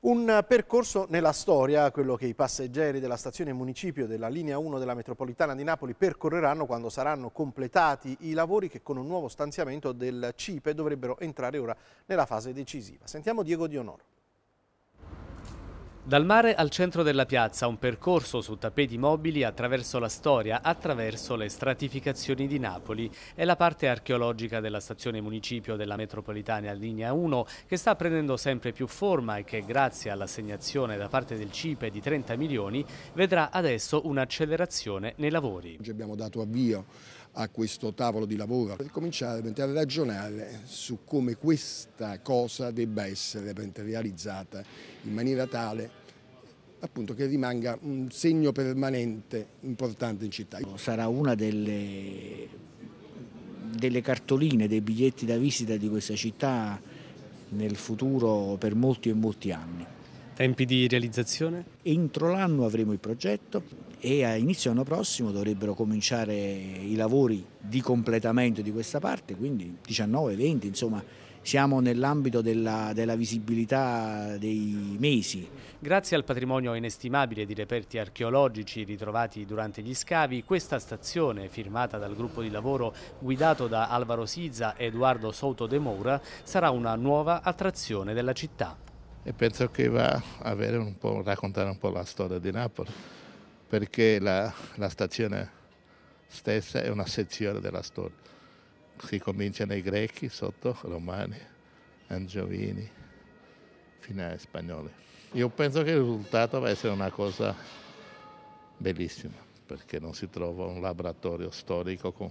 Un percorso nella storia, quello che i passeggeri della stazione municipio della linea 1 della metropolitana di Napoli percorreranno quando saranno completati i lavori che con un nuovo stanziamento del CIPE dovrebbero entrare ora nella fase decisiva. Sentiamo Diego Dionoro. Dal mare al centro della piazza, un percorso su tappeti mobili attraverso la storia, attraverso le stratificazioni di Napoli. È la parte archeologica della stazione municipio della metropolitana linea 1 che sta prendendo sempre più forma e che grazie all'assegnazione da parte del CIPE di 30 milioni vedrà adesso un'accelerazione nei lavori. Oggi abbiamo dato avvio a questo tavolo di lavoro per cominciare a ragionare su come questa cosa debba essere realizzata in maniera tale appunto, che rimanga un segno permanente importante in città. Sarà una delle, delle cartoline, dei biglietti da visita di questa città nel futuro per molti e molti anni. Tempi di realizzazione? Entro l'anno avremo il progetto e a inizio anno prossimo dovrebbero cominciare i lavori di completamento di questa parte, quindi 19-20, insomma siamo nell'ambito della, della, visibilità dei mesi. Grazie al patrimonio inestimabile di reperti archeologici ritrovati durante gli scavi, questa stazione, firmata dal gruppo di lavoro guidato da Alvaro Sizza e Edoardo Souto de Moura, sarà una nuova attrazione della città e penso che va a un raccontare un po' la storia di Napoli, perché la, la stazione stessa è una sezione della storia. Si comincia nei grechi, sotto romani, angiovini, fino ai spagnoli. Io penso che il risultato va a essere una cosa bellissima, perché non si trova un laboratorio storico con,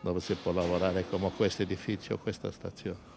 dove si può lavorare come questo edificio, o questa stazione.